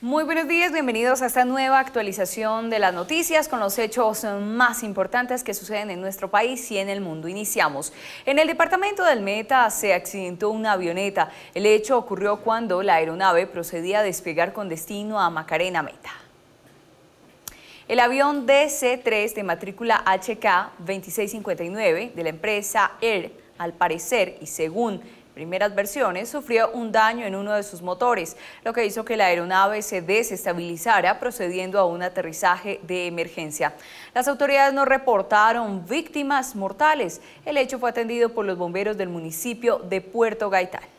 Muy buenos días, bienvenidos a esta nueva actualización de las noticias con los hechos más importantes que suceden en nuestro país y en el mundo. Iniciamos. En el departamento del Meta se accidentó una avioneta. El hecho ocurrió cuando la aeronave procedía a despegar con destino a Macarena Meta. El avión DC-3 de matrícula HK 2659 de la empresa Air al parecer y según primeras versiones, sufrió un daño en uno de sus motores, lo que hizo que la aeronave se desestabilizara procediendo a un aterrizaje de emergencia. Las autoridades no reportaron víctimas mortales. El hecho fue atendido por los bomberos del municipio de Puerto Gaitán.